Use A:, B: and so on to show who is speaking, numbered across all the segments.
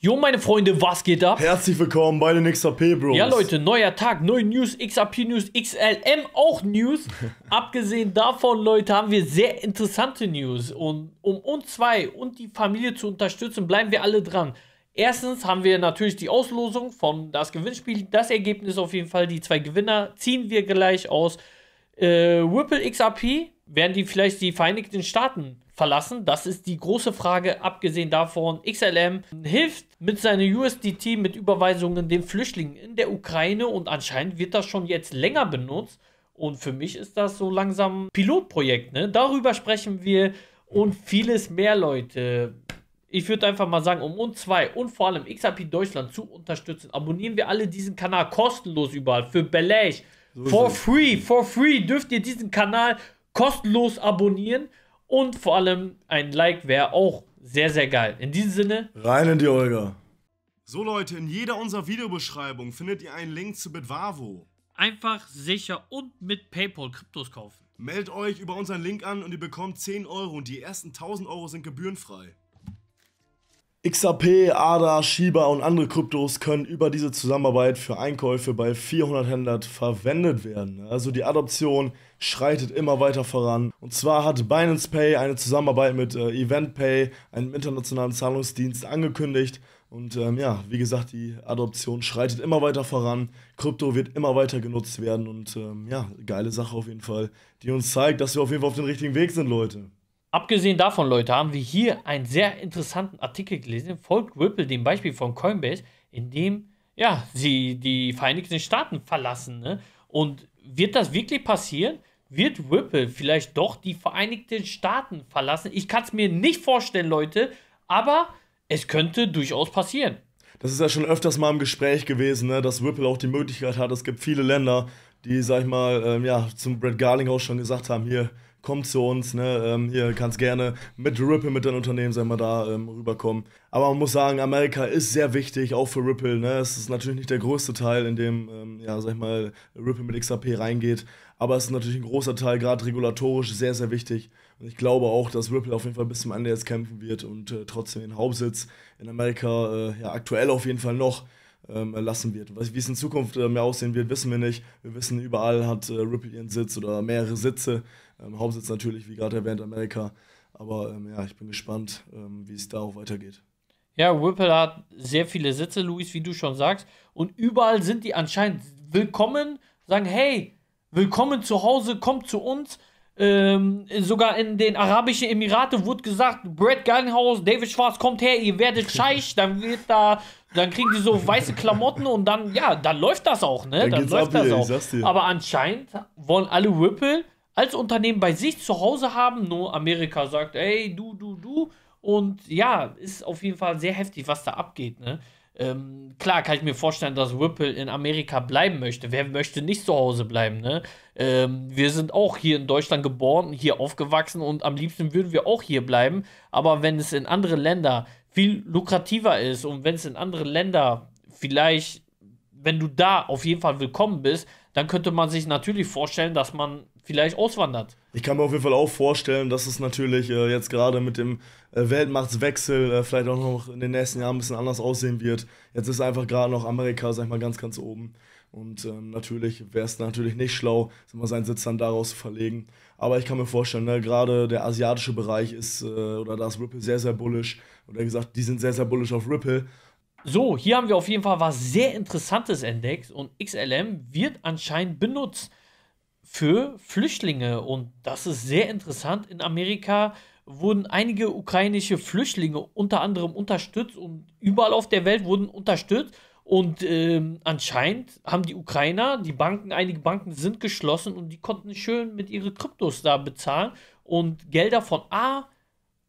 A: Jo, meine Freunde, was geht ab? Herzlich willkommen bei den XRP Bros. Ja, Leute,
B: neuer Tag, neue News, XRP News, XLM auch News. Abgesehen davon, Leute, haben wir sehr interessante News. Und um uns zwei und die Familie zu unterstützen, bleiben wir alle dran. Erstens haben wir natürlich die Auslosung von das Gewinnspiel. Das Ergebnis auf jeden Fall, die zwei Gewinner ziehen wir gleich aus. Äh, Whipple XRP, werden die vielleicht die Vereinigten Staaten verlassen? Das ist die große Frage, abgesehen davon, XLM hilft mit seiner USDT mit Überweisungen den Flüchtlingen in der Ukraine und anscheinend wird das schon jetzt länger benutzt. Und für mich ist das so langsam Pilotprojekt. Ne? Darüber sprechen wir und vieles mehr, Leute. Ich würde einfach mal sagen, um uns zwei und vor allem XRP Deutschland zu unterstützen, abonnieren wir alle diesen Kanal kostenlos überall für Belay. So for free, for free dürft ihr diesen Kanal kostenlos abonnieren. Und vor allem ein Like wäre auch sehr, sehr geil. In diesem Sinne.
A: Rein in die Olga. So Leute, in jeder unserer Videobeschreibung findet ihr einen Link zu Bitwavo.
B: Einfach, sicher und mit PayPal Kryptos kaufen. Meldet euch über unseren Link an und ihr bekommt
A: 10 Euro und die ersten 1000 Euro sind gebührenfrei. XRP, ADA, Shiba und andere Kryptos können über diese Zusammenarbeit für Einkäufe bei 400 Händlern verwendet werden. Also die Adoption schreitet immer weiter voran. Und zwar hat Binance Pay eine Zusammenarbeit mit äh, Pay, einem internationalen Zahlungsdienst, angekündigt. Und ähm, ja, wie gesagt, die Adoption schreitet immer weiter voran. Krypto wird immer weiter genutzt werden. Und ähm, ja, geile Sache auf jeden Fall, die uns zeigt, dass wir auf jeden Fall auf dem richtigen Weg sind, Leute.
B: Abgesehen davon, Leute, haben wir hier einen sehr interessanten Artikel gelesen. Folgt Ripple dem Beispiel von Coinbase, in dem ja, sie die Vereinigten Staaten verlassen. Ne? Und wird das wirklich passieren? Wird Ripple vielleicht doch die Vereinigten Staaten verlassen? Ich kann es mir nicht vorstellen, Leute, aber es könnte durchaus passieren.
A: Das ist ja schon öfters mal im Gespräch gewesen, ne? dass Ripple auch die Möglichkeit hat. Es gibt viele Länder, die, sag ich mal, ähm, ja, zum Brad Garling auch schon gesagt haben: hier, kommt zu uns, ne? Ähm, hier kannst gerne mit Ripple, mit deinem Unternehmen, sag mal, da ähm, rüberkommen. Aber man muss sagen, Amerika ist sehr wichtig, auch für Ripple. Ne? Es ist natürlich nicht der größte Teil, in dem, ähm, ja, sag ich mal, Ripple mit XRP reingeht. Aber es ist natürlich ein großer Teil, gerade regulatorisch, sehr, sehr wichtig. Und ich glaube auch, dass Ripple auf jeden Fall bis zum Ende jetzt kämpfen wird und äh, trotzdem den Hauptsitz in Amerika äh, ja, aktuell auf jeden Fall noch ähm, lassen wird. Wie es in Zukunft mehr ähm, aussehen wird, wissen wir nicht. Wir wissen, überall hat äh, Ripple ihren Sitz oder mehrere Sitze. Ähm, Hauptsitz natürlich, wie gerade erwähnt, Amerika. Aber ähm, ja, ich bin gespannt, ähm, wie es da auch weitergeht.
B: Ja, Whipple hat sehr viele Sitze, Luis, wie du schon sagst. Und überall sind die anscheinend willkommen, sagen, hey, willkommen zu Hause, kommt zu uns. Ähm, sogar in den Arabischen Emiraten wurde gesagt, Brad Ganghaus, David Schwarz, kommt her, ihr werdet scheich, dann wird da, dann kriegen die so weiße Klamotten und dann, ja, dann läuft das auch, ne? Dann, dann läuft ab, das hier, auch. Aber anscheinend wollen alle Whipple als Unternehmen bei sich zu Hause haben. Nur Amerika sagt, ey, du, du, du. Und ja, ist auf jeden Fall sehr heftig, was da abgeht. Ne? Ähm, klar kann ich mir vorstellen, dass Ripple in Amerika bleiben möchte. Wer möchte nicht zu Hause bleiben? Ne? Ähm, wir sind auch hier in Deutschland geboren, hier aufgewachsen und am liebsten würden wir auch hier bleiben. Aber wenn es in andere Länder viel lukrativer ist und wenn es in andere Länder vielleicht, wenn du da auf jeden Fall willkommen bist, dann könnte man sich natürlich vorstellen, dass man vielleicht auswandert.
A: Ich kann mir auf jeden Fall auch vorstellen, dass es natürlich äh, jetzt gerade mit dem äh, Weltmachtswechsel äh, vielleicht auch noch in den nächsten Jahren ein bisschen anders aussehen wird. Jetzt ist einfach gerade noch Amerika, sag ich mal, ganz, ganz oben. Und ähm, natürlich wäre es natürlich nicht schlau, mal, seinen Sitz dann daraus zu verlegen. Aber ich kann mir vorstellen, ne, gerade der asiatische Bereich ist, äh, oder da ist Ripple sehr, sehr bullish. Oder gesagt, die sind sehr, sehr bullish auf Ripple.
B: So, hier haben wir auf jeden Fall was sehr Interessantes entdeckt und XLM wird anscheinend benutzt für Flüchtlinge. Und das ist sehr interessant. In Amerika wurden einige ukrainische Flüchtlinge unter anderem unterstützt und überall auf der Welt wurden unterstützt. Und ähm, anscheinend haben die Ukrainer, die Banken, einige Banken sind geschlossen und die konnten schön mit ihren Kryptos da bezahlen. Und Gelder von A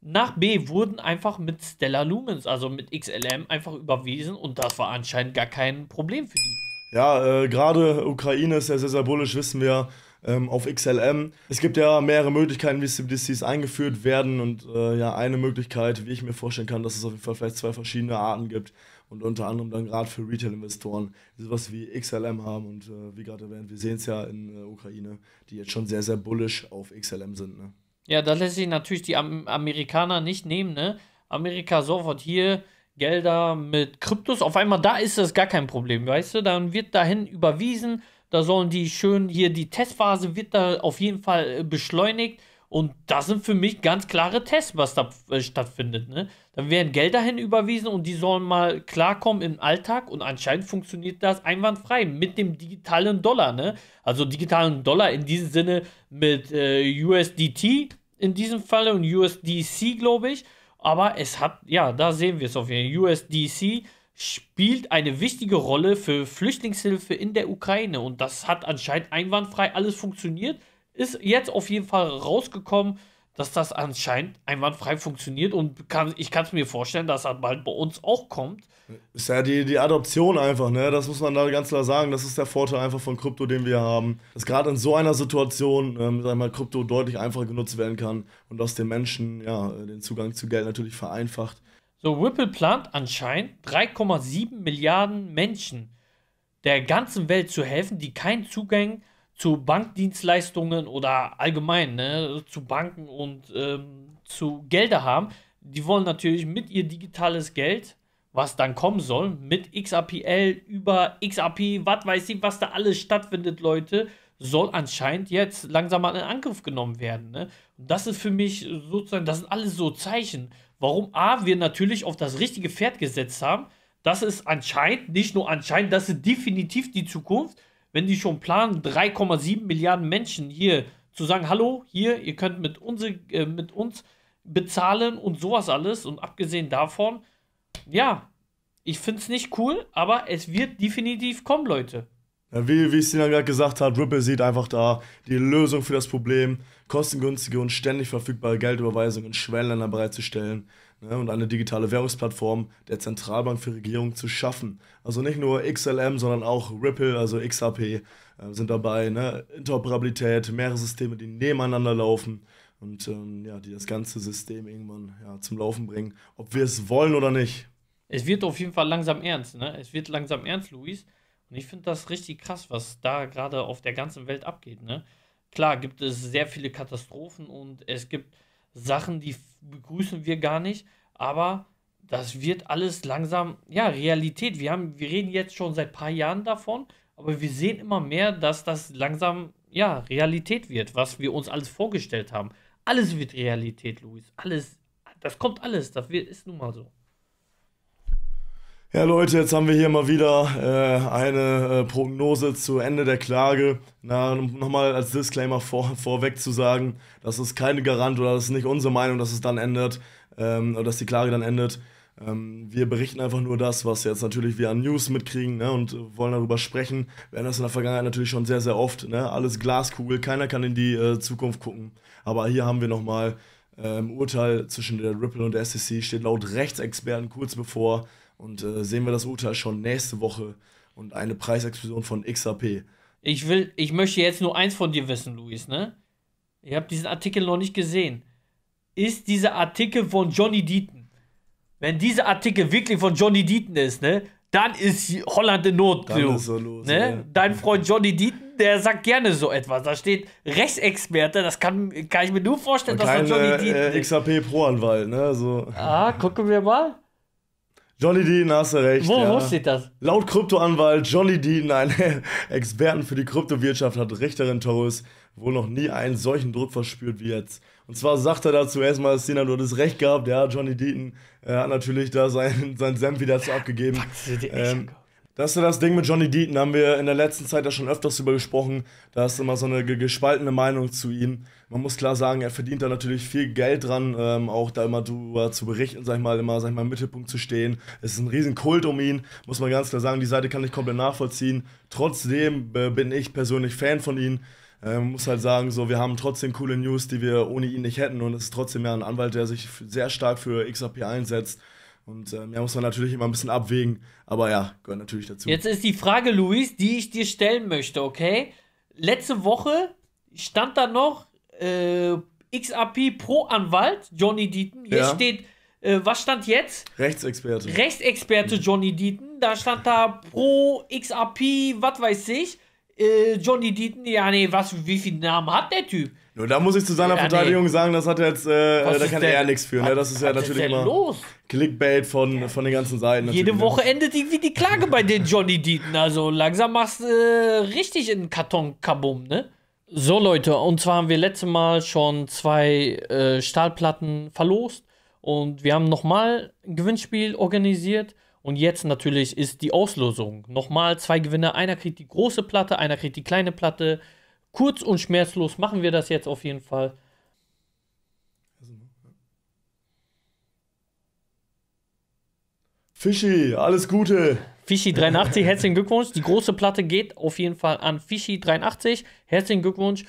B: nach B wurden einfach mit Stellar Lumens, also mit XLM, einfach überwiesen. Und das war anscheinend gar kein Problem für
A: die. Ja, äh, gerade Ukraine ist ja sehr, sehr bullisch, wissen wir ähm, auf XLM. Es gibt ja mehrere Möglichkeiten, wie CBDCs eingeführt werden und äh, ja, eine Möglichkeit, wie ich mir vorstellen kann, dass es auf jeden Fall vielleicht zwei verschiedene Arten gibt und unter anderem dann gerade für Retail-Investoren die sowas wie XLM haben und äh, wie gerade erwähnt, wir sehen es ja in äh, Ukraine, die jetzt schon sehr, sehr bullish auf XLM sind. Ne?
B: Ja, das lässt sich natürlich die Am Amerikaner nicht nehmen, ne? Amerika sofort hier Gelder mit Kryptos, auf einmal da ist das gar kein Problem, weißt du, dann wird dahin überwiesen, da sollen die schön hier, die Testphase wird da auf jeden Fall äh, beschleunigt. Und das sind für mich ganz klare Tests, was da äh, stattfindet. Ne? Dann werden Gelder hin überwiesen und die sollen mal klarkommen im Alltag. Und anscheinend funktioniert das einwandfrei mit dem digitalen Dollar. Ne? Also digitalen Dollar in diesem Sinne mit äh, USDT in diesem Fall und USDC, glaube ich. Aber es hat, ja, da sehen wir es auf jeden Fall. USDC spielt eine wichtige Rolle für Flüchtlingshilfe in der Ukraine. Und das hat anscheinend einwandfrei alles funktioniert. Ist jetzt auf jeden Fall rausgekommen, dass das anscheinend einwandfrei funktioniert. Und kann, ich kann es mir vorstellen, dass das bald bei uns auch kommt.
A: Ist ja die, die Adoption einfach, ne? Das muss man da ganz klar sagen. Das ist der Vorteil einfach von Krypto, den wir haben. Dass gerade in so einer Situation, ähm, sag mal, Krypto deutlich einfacher genutzt werden kann und dass
B: den Menschen ja den Zugang zu Geld natürlich vereinfacht so, Ripple plant anscheinend 3,7 Milliarden Menschen der ganzen Welt zu helfen, die keinen Zugang zu Bankdienstleistungen oder allgemein ne, zu Banken und ähm, zu Gelder haben. Die wollen natürlich mit ihr digitales Geld, was dann kommen soll, mit XAPL über XAP, was weiß ich, was da alles stattfindet, Leute, soll anscheinend jetzt langsam mal in Angriff genommen werden. Ne? Und das ist für mich sozusagen, das sind alles so Zeichen warum A, wir natürlich auf das richtige Pferd gesetzt haben. Das ist anscheinend, nicht nur anscheinend, das ist definitiv die Zukunft. Wenn die schon planen, 3,7 Milliarden Menschen hier zu sagen, hallo, hier, ihr könnt mit, unser, äh, mit uns bezahlen und sowas alles. Und abgesehen davon, ja, ich finde es nicht cool, aber es wird definitiv kommen, Leute.
A: Wie, wie Sina gerade gesagt hat, Ripple sieht einfach da die Lösung für das Problem, kostengünstige und ständig verfügbare Geldüberweisungen in Schwellenländern bereitzustellen ne, und eine digitale Währungsplattform der Zentralbank für Regierungen zu schaffen. Also nicht nur XLM, sondern auch Ripple, also XAP äh, sind dabei. Ne? Interoperabilität, mehrere Systeme, die nebeneinander laufen und ähm, ja, die das ganze System irgendwann ja, zum Laufen bringen, ob wir es wollen oder nicht.
B: Es wird auf jeden Fall langsam ernst. Ne? Es wird langsam ernst, Luis. Und ich finde das richtig krass, was da gerade auf der ganzen Welt abgeht. Ne? Klar gibt es sehr viele Katastrophen und es gibt Sachen, die begrüßen wir gar nicht, aber das wird alles langsam, ja, Realität. Wir, haben, wir reden jetzt schon seit ein paar Jahren davon, aber wir sehen immer mehr, dass das langsam, ja, Realität wird, was wir uns alles vorgestellt haben. Alles wird Realität, Luis. Alles, das kommt alles, das wird, ist nun mal so.
A: Ja Leute, jetzt haben wir hier mal wieder äh, eine äh, Prognose zu Ende der Klage. Na, nochmal als Disclaimer vor, vorweg zu sagen, das ist keine Garant oder das ist nicht unsere Meinung, dass es dann endet, ähm, oder dass die Klage dann endet. Ähm, wir berichten einfach nur das, was jetzt natürlich wir an News mitkriegen ne, und äh, wollen darüber sprechen. Wir haben das in der Vergangenheit natürlich schon sehr, sehr oft. Ne? Alles Glaskugel, keiner kann in die äh, Zukunft gucken. Aber hier haben wir nochmal ähm, Urteil zwischen der Ripple und der SEC, steht laut Rechtsexperten kurz bevor. Und äh, sehen wir das Urteil schon nächste Woche und eine Preisexplosion von XAP.
B: Ich will, ich möchte jetzt nur eins von dir wissen, Luis, ne? Ich habe diesen Artikel noch nicht gesehen. Ist dieser Artikel von Johnny Deaton? Wenn dieser Artikel wirklich von Johnny Deaton ist, ne? Dann ist Holland in Not. Dann du, ist
A: er los, ne? Ja.
B: Dein Freund Johnny Deaton, der sagt gerne so etwas. Da steht Rechtsexperte, das kann, kann ich mir nur vorstellen, dass er Johnny Deaton äh, ist.
A: XAP Pro-Anwalt, ne? So. Ah, gucken wir mal. Johnny Dean, hast du recht. Wo, ja. wo steht das? Laut Kryptoanwalt Johnny Dean, ein Experten für die Kryptowirtschaft, hat Richterin Torres wohl noch nie einen solchen Druck verspürt wie jetzt. Und zwar sagt er dazu erstmal, Sina, du hattest recht gehabt, ja, Johnny Deaton äh, hat natürlich da sein, sein Senf wieder zu abgegeben. Ähm, das ist ja das Ding mit Johnny Deaton, haben wir in der letzten Zeit da schon öfters drüber gesprochen. Da ist immer so eine gespaltene Meinung zu ihm. Man muss klar sagen, er verdient da natürlich viel Geld dran, ähm, auch da immer drüber zu berichten, sag ich mal, immer sag ich mal, im Mittelpunkt zu stehen. Es ist ein riesen Kult um ihn, muss man ganz klar sagen. Die Seite kann ich komplett nachvollziehen. Trotzdem äh, bin ich persönlich Fan von ihm. Ähm, muss halt sagen, so, wir haben trotzdem coole News, die wir ohne ihn nicht hätten. Und es ist trotzdem ja ein Anwalt, der sich sehr stark für XRP einsetzt. Und ähm, ja, muss man natürlich immer ein bisschen abwägen, aber ja, gehört natürlich dazu. Jetzt ist
B: die Frage, Luis, die ich dir stellen möchte, okay? Letzte Woche stand da noch äh, XAP pro Anwalt, Johnny Deaton. Hier ja. steht, äh, was stand jetzt?
A: Rechtsexperte.
B: Rechtsexperte mhm. Johnny Deaton. Da stand da pro XAP, was weiß ich. Äh, Johnny Deaton, ja, nee, was, wie viel Namen hat der Typ?
A: Nur da muss ich zu seiner ja, Verteidigung nee. sagen, das hat jetzt, äh, da kann er nichts für. Ne? Das ist ja natürlich immer los? Clickbait von, ja. von den ganzen Seiten. Jede ne? Woche
B: ne? endet irgendwie die Klage bei den Johnny Deaton. Also langsam machst du äh, richtig in Karton Kabum, ne? So Leute, und zwar haben wir letztes Mal schon zwei äh, Stahlplatten verlost und wir haben nochmal ein Gewinnspiel organisiert. Und jetzt natürlich ist die Auslosung. Nochmal zwei Gewinner. Einer kriegt die große Platte, einer kriegt die kleine Platte kurz und schmerzlos machen wir das jetzt auf jeden Fall. Fischi, alles Gute. Fischi83, herzlichen Glückwunsch. Die große Platte geht auf jeden Fall an Fischi83. Herzlichen Glückwunsch.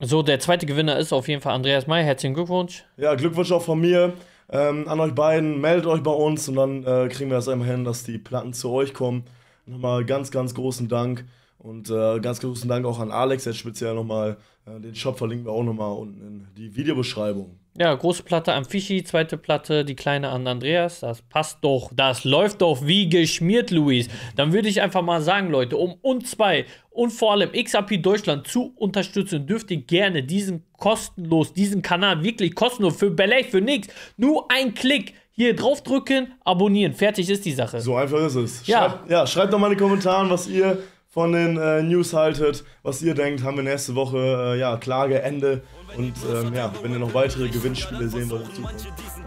B: So, der zweite Gewinner ist auf jeden Fall Andreas May. Herzlichen Glückwunsch.
A: Ja, Glückwunsch auch von mir ähm, an euch beiden. Meldet euch bei uns und dann äh, kriegen wir das einmal hin, dass die Platten zu euch kommen. Nochmal ganz, ganz großen Dank. Und äh, ganz großen Dank auch an Alex jetzt speziell nochmal. Äh, den Shop verlinken wir auch nochmal unten in die Videobeschreibung.
B: Ja, große Platte am Fischi, zweite Platte, die kleine an Andreas. Das passt doch, das läuft doch wie geschmiert, Luis. Dann würde ich einfach mal sagen, Leute, um uns zwei und vor allem XAP Deutschland zu unterstützen, dürft ihr gerne diesen kostenlos, diesen Kanal wirklich kostenlos für Belay, für nichts. Nur ein Klick hier draufdrücken, abonnieren. Fertig ist die Sache. So einfach ist es. Ja,
A: schreibt, ja, schreibt doch mal in die Kommentare, was ihr von den äh, News haltet. Was ihr denkt, haben wir nächste Woche, äh, ja, Klage, Ende. Und ähm, ja, wenn ihr noch weitere Gewinnspiele sehen wollt, dann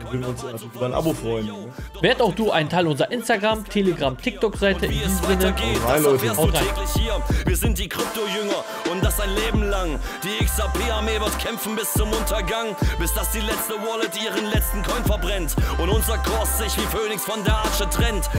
A: würden wir uns natürlich über ein Abo freuen. Ne?
B: Werd auch du ein Teil unserer Instagram, Telegram, TikTok-Seite. Wie es weitergeht, rein, Leute. Du täglich
A: hier. Wir sind die Krypto-Jünger und das ein Leben lang. Die xrp armee wird kämpfen bis zum Untergang, bis das die letzte Wallet ihren letzten Coin verbrennt und unser Kurs sich wie Phoenix von der Asche trennt.